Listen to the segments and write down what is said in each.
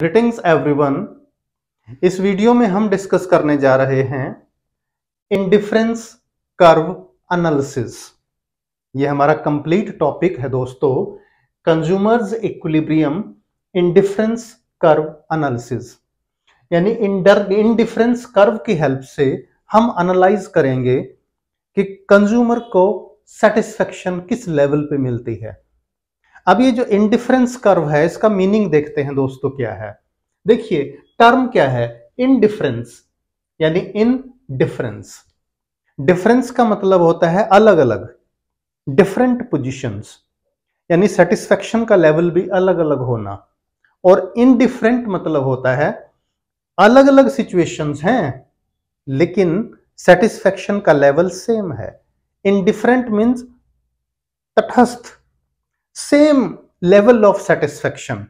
greetings everyone इस video में हम डिस्कस करने जा रहे हैं इंडिफरेंस कर्व एनालिसिस ये हमारा कंप्लीट टॉपिक है दोस्तों consumer's equilibrium indifference curve analysis यानी इंडिफरेंस कर्व की हेल्प से हम एनालाइज करेंगे कि कंज्यूमर को सेटिस्फेक्शन किस लेवल पे मिलती है अब ये जो इनडिफरेंस कर्व है इसका मीनिंग देखते हैं दोस्तों क्या है देखिए टर्म क्या है इनडिफरेंस यानी इन डिफरेंस डिफरेंस का मतलब होता है अलग अलग डिफरेंट पोजिशंस यानी सेटिस्फेक्शन का लेवल भी अलग अलग होना और इनडिफरेंट मतलब होता है अलग अलग सिचुएशंस हैं लेकिन सेटिस्फेक्शन का लेवल सेम है इनडिफरेंट मीन्स तटस्थ सेम लेवल ऑफ सेटिस्फेक्शन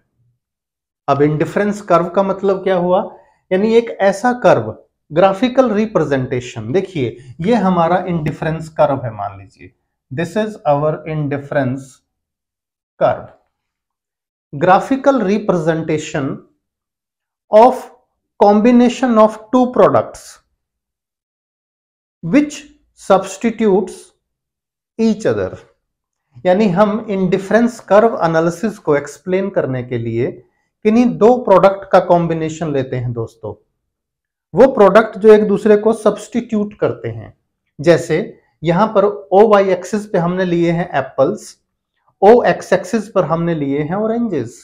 अब इंडिफरेंस कर्व का मतलब क्या हुआ यानी एक ऐसा कर्व ग्राफिकल रिप्रेजेंटेशन देखिए ये हमारा इंडिफरेंस कर्व है मान लीजिए this is our indifference curve graphical representation of combination of two products which substitutes each other यानी हम इंडिफरेंस कर्व एनालिसिस को एक्सप्लेन करने के लिए किन्हीं दो प्रोडक्ट का कॉम्बिनेशन लेते हैं दोस्तों वो प्रोडक्ट जो एक दूसरे को सब्सटीट्यूट करते हैं जैसे यहां पर ओ वाई एक्सिस पे हमने लिए हैं एप्पल्स ओ एक्स एक्सिस पर हमने लिए हैं ऑरेंजेस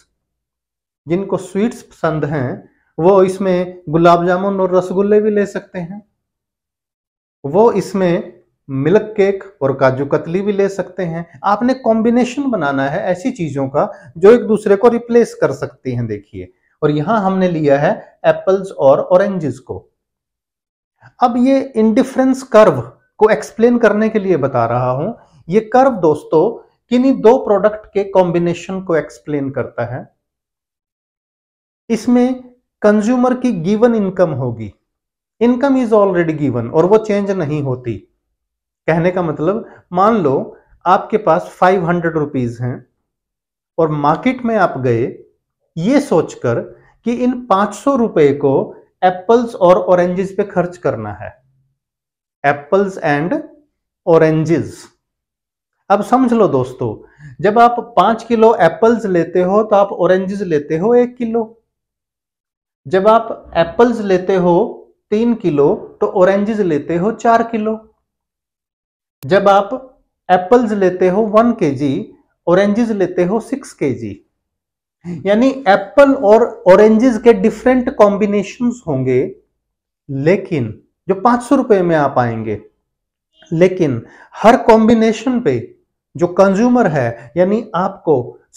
जिनको स्वीट्स पसंद हैं वो इसमें गुलाब जामुन और रसगुल्ले भी ले सकते हैं वो इसमें मिल्क केक और काजू कतली भी ले सकते हैं आपने कॉम्बिनेशन बनाना है ऐसी चीज़ों का जो एक दूसरे को रिप्लेस कर सकती हैं देखिए और यहां हमने लिया है एप्पल्स और ऑरेंजेस को अब ये इंडिफरेंस कर्व को एक्सप्लेन करने के लिए बता रहा हूं ये कर्व दोस्तों किन्हीं दो प्रोडक्ट के कॉम्बिनेशन को एक्सप्लेन करता है इसमें कंज्यूमर की गिवन इनकम होगी इनकम इज ऑलरेडी गिवन और वो चेंज नहीं होती कहने का मतलब मान लो आपके पास फाइव हंड्रेड रुपीज हैं और मार्केट में आप गए ये सोचकर कि इन पांच सौ रुपए को एप्पल्स और ऑरेंजेस पे खर्च करना है एप्पल्स एंड ऑरेंजेस अब समझ लो दोस्तों जब आप पांच किलो एप्पल्स लेते हो तो आप ऑरेंजेस लेते हो एक किलो जब आप एप्पल्स लेते हो तीन किलो तो ऑरेंजेस लेते हो चार किलो जब आप एप्पल्स लेते हो वन के जी ऑरेंजेस लेते हो सिक्स के जी यानी एप्पल और ऑरेंजेस के डिफरेंट कॉम्बिनेशन होंगे लेकिन जो पांच सौ रुपए में आप आएंगे लेकिन हर कॉम्बिनेशन पे जो कंज्यूमर है यानी आपको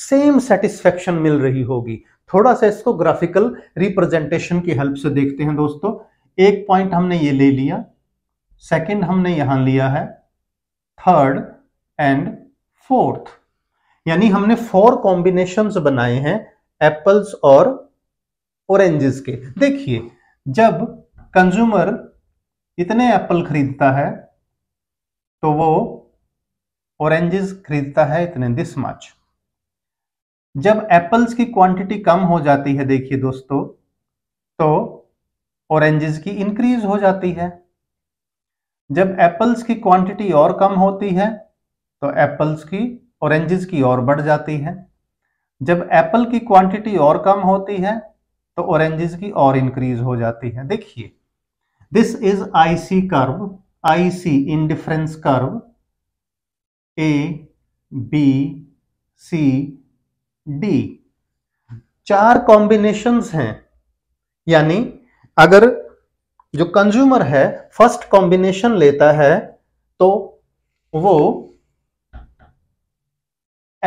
सेम सेटिस्फेक्शन मिल रही होगी थोड़ा सा इसको ग्राफिकल रिप्रेजेंटेशन की हेल्प से देखते हैं दोस्तों एक पॉइंट हमने ये ले लिया सेकंड हमने यहां लिया है थर्ड एंड फोर्थ यानी हमने फोर कॉम्बिनेशन बनाए हैं एप्पल्स और ऑरेंजेस के देखिए जब कंज्यूमर इतने एप्पल खरीदता है तो वो ऑरेंजेस खरीदता है इतने दिस मच जब एप्पल्स की क्वांटिटी कम हो जाती है देखिए दोस्तों तो ऑरेंजेस की इंक्रीज हो जाती है जब एप्पल्स की क्वांटिटी और कम होती है तो एप्पल्स की ऑरेंजेस की और बढ़ जाती है जब एप्पल की क्वांटिटी और कम होती है तो ऑरेंजेस की और इंक्रीज हो जाती है देखिए this is IC curve IC indifference curve A B C D चार कॉम्बिनेशंस हैं यानी अगर जो कंज्यूमर है फर्स्ट कॉम्बिनेशन लेता है तो वो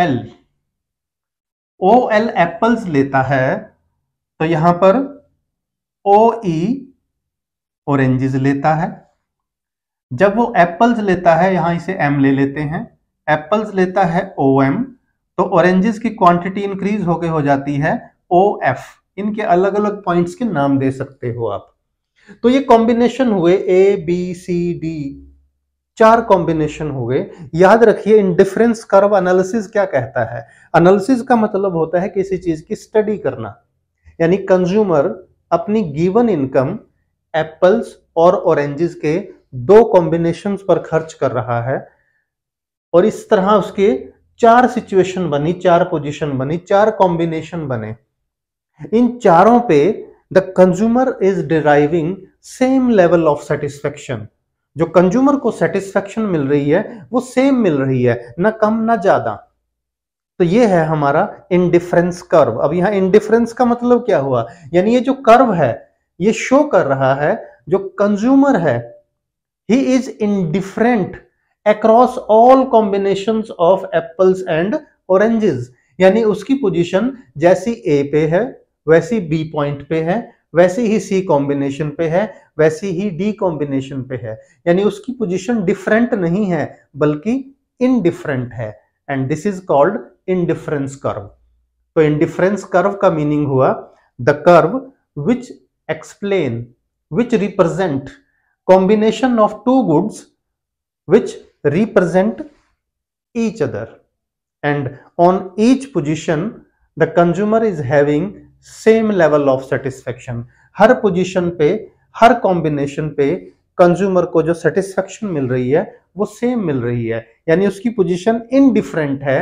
एल ओ एल एप्पल्स लेता है तो यहां पर ओ ई ऑरेंजेस लेता है जब वो एप्पल्स लेता है यहां इसे एम ले लेते हैं एप्पल्स लेता है ओ एम तो ऑरेंजेस की क्वांटिटी इंक्रीज होके हो जाती है ओ एफ इनके अलग अलग पॉइंट्स के नाम दे सकते हो आप तो ये कॉम्बिनेशन हुए ए बी सी डी चार कॉम्बिनेशन हो गए याद रखिए इंडिफरेंस कर्व एनालिसिस क्या कहता है एनालिसिस का मतलब होता है किसी चीज की स्टडी करना यानी कंज्यूमर अपनी गिवन इनकम एप्पल्स और ऑरेंजेस के दो कॉम्बिनेशन पर खर्च कर रहा है और इस तरह उसके चार सिचुएशन बनी चार पोजीशन बनी चार कॉम्बिनेशन बने इन चारों पे the consumer is deriving same level of satisfaction जो कंज्यूमर को सेटिस्फेक्शन मिल रही है वो सेम मिल रही है ना कम ना ज्यादा तो ये है हमारा इनडिफरेंस कर्व अब यहाँ इनडिफरेंस का मतलब क्या हुआ यानी ये जो कर्व है ये शो कर रहा है जो कंज्यूमर है he is indifferent across all combination of apples and oranges यानी उसकी पोजीशन जैसी ए पे है वैसी बी पॉइंट पे है वैसी ही सी कॉम्बिनेशन पे है वैसी ही डी कॉम्बिनेशन पे है यानी उसकी पोजीशन डिफरेंट नहीं है बल्कि इनडिफरेंट है and this is called indifference curve तो इनडिफरेंस कर्व का मीनिंग हुआ the curve which explain which represent combination of two goods which represent each other and on each position the consumer is having same level of satisfaction हर position पे हर combination पे consumer को जो satisfaction मिल रही है वो सेम मिल रही है यानी उसकी पोजीशन इनडिफरेंट है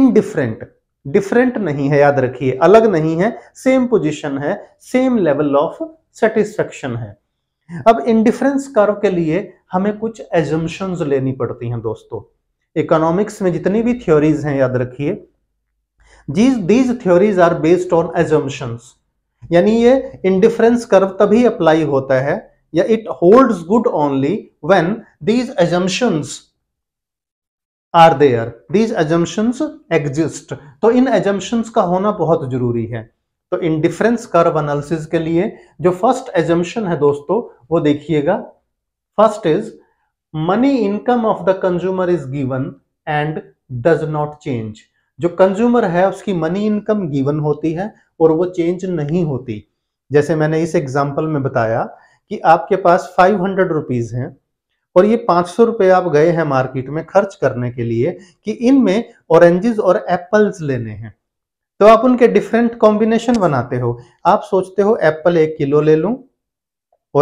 इनडिफरेंट डिफरेंट नहीं है याद रखिए अलग नहीं है सेम पोजीशन है सेम लेवल ऑफ सेटिस्फेक्शन है अब इनडिफरेंस कर्व के लिए हमें कुछ एजम्पन्स लेनी पड़ती हैं दोस्तों इकोनॉमिक्स में जितनी भी थ्योरीज हैं याद रखिए these these theories are based on assumptions यानी ये इनडिफरेंस कर्व तभी अप्लाई होता है या it hold good only when these assumptions are there these assumptions exist तो इन एजम्पन्स का होना बहुत जरूरी है तो इनडिफरेंस कर्व एनालिसिस के लिए जो फर्स्ट एजम्पन है दोस्तों वो देखिएगा first is money income of the consumer is given and does not change जो कंज्यूमर है उसकी मनी इनकम गिवन होती है और वो चेंज नहीं होती जैसे मैंने इस एग्जाम्पल में बताया कि आपके पास फाइव हंड्रेड रुपीज़ हैं और ये पांच सौ रुपये आप गए हैं मार्केट में खर्च करने के लिए कि इनमें ऑरेंजेस और एप्पल्स लेने हैं तो आप उनके डिफरेंट कॉम्बिनेशन बनाते हो आप सोचते हो एप्पल एक किलो ले लू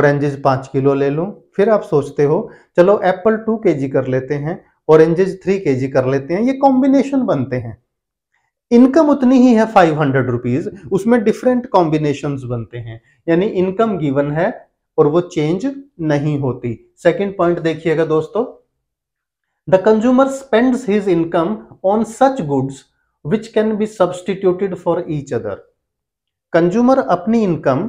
ऑरेंजेस पांच किलो ले लू फिर आप सोचते हो चलो एप्पल टू के जी कर लेते हैं ऑरेंजेस थ्री के जी कर लेते हैं ये कॉम्बिनेशन बनते हैं इनकम उतनी ही है फाइव हंड्रेड रुपीज उसमें डिफरेंट कॉम्बिनेशन बनते हैं यानी इनकम गिवन है और वो चेंज नहीं होती सेकेंड पॉइंट देखिएगा दोस्तों the consumer spend his income on such goods which can be substituted for each other consumer अपनी इनकम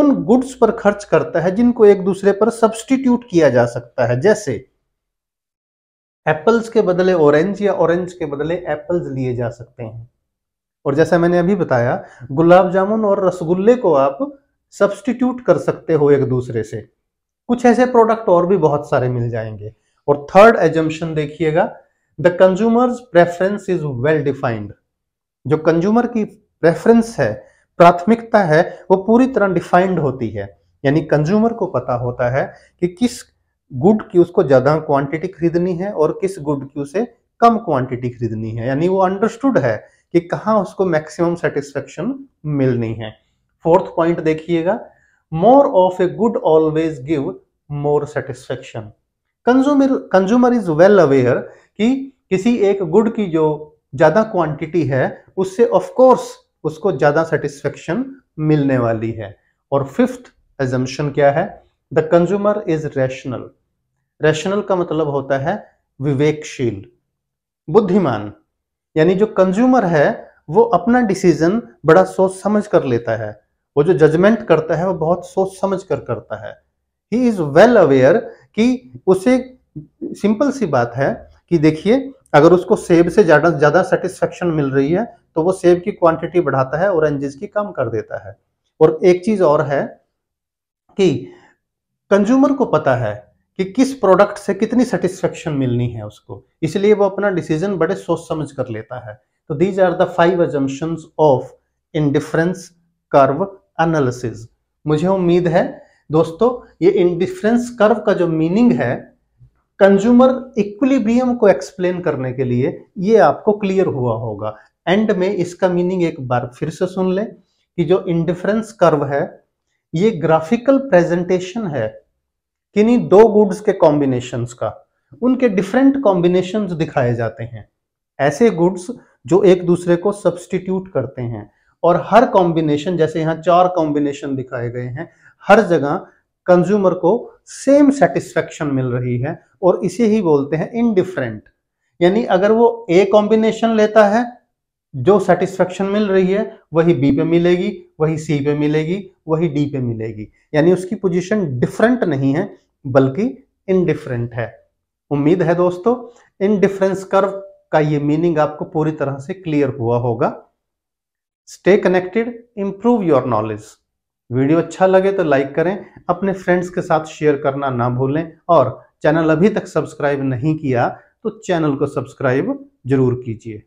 उन गुड्स पर खर्च करता है जिनको एक दूसरे पर सब्सटीट्यूट किया जा सकता है जैसे एप्पल्स के बदले ऑरेंज या ऑरेंज के बदले एप्पल्स लिए जा सकते हैं और जैसा मैंने अभी बताया गुलाब जामुन और रसगुल्ले को आप सब्सटीट्यूट कर सकते हो एक दूसरे से कुछ ऐसे प्रोडक्ट और भी बहुत सारे मिल जाएंगे और थर्ड एजम्पन देखिएगा the consumer's preference is well defined जो कंज्यूमर की प्रेफरेंस है प्राथमिकता है वो पूरी तरह डिफाइंड होती है यानी कंज्यूमर को पता होता है कि किस गुड की उसको ज्यादा क्वांटिटी खरीदनी है और किस गुड की उसे कम क्वांटिटी खरीदनी है यानी वो अंडरस्टूड है कि कहाँ उसको मैक्सिमम सेटिस्फेक्शन मिलनी है फोर्थ पॉइंट देखिएगा more of a good always give more satisfaction consumer consumer is well aware कि किसी एक गुड की जो ज़्यादा क्वांटिटी है उससे ऑफकोर्स उसको ज़्यादा सेटिस्फेक्शन मिलने वाली है और फिफ्थ एजम्पन क्या है the consumer is rational rational का मतलब होता है विवेकशील बुद्धिमान यानी जो कंज्यूमर है वो अपना डिसीजन बड़ा सोच समझ कर लेता है वो जो जजमेंट करता है वो बहुत सोच समझ कर करता है ही इज वेल अवेयर कि उसे सिंपल सी बात है कि देखिए अगर उसको सेब से ज़्यादा ज़्यादा सेटिस्फेक्शन मिल रही है तो वो सेब की क्वांटिटी बढ़ाता है और ऑरेंजेस की कम कर देता है और एक चीज़ और है कि कंज्यूमर को पता है कि किस प्रोडक्ट से कितनी सेटिस्फेक्शन मिलनी है उसको इसलिए वो अपना डिसीजन बड़े सोच समझ कर लेता है तो these are the five assumption of indifference curve analysis मुझे उम्मीद है दोस्तों ये इनडिफरेंस कर्व का जो मीनिंग है कंज्यूमर इक्विलिब्रियम को एक्सप्लेन करने के लिए ये आपको क्लियर हुआ होगा एंड में इसका मीनिंग एक बार फिर से सुन लें कि जो इंडिफरेंस कर्व है ये ग्राफिकल प्रेजेंटेशन है किन्हीं दो गुड्स के कॉम्बिनेशंस का उनके डिफरेंट कॉम्बिनेशंस दिखाए जाते हैं ऐसे गुड्स जो एक दूसरे को सब्सटीट्यूट करते हैं और हर कॉम्बिनेशन जैसे यहाँ चार कॉम्बिनेशन दिखाए गए हैं हर जगह कंज्यूमर को सेम सेटिस्फेक्शन मिल रही है और इसे ही बोलते हैं इनडिफरेंट यानी अगर वो ए कॉम्बिनेशन लेता है जो सेटिस्फेक्शन मिल रही है वही बी पे मिलेगी वही सी पे मिलेगी वही डी पे मिलेगी यानी उसकी पोजीशन डिफरेंट नहीं है बल्कि इनडिफरेंट है उम्मीद है दोस्तों इन डिफरेंस कर्व का ये मीनिंग आपको पूरी तरह से क्लियर हुआ होगा stay connected improve your knowledge video अच्छा लगे तो लाइक करें अपने फ्रेंड्स के साथ शेयर करना ना भूलें और चैनल अभी तक सब्सक्राइब नहीं किया तो चैनल को सब्सक्राइब जरूर कीजिए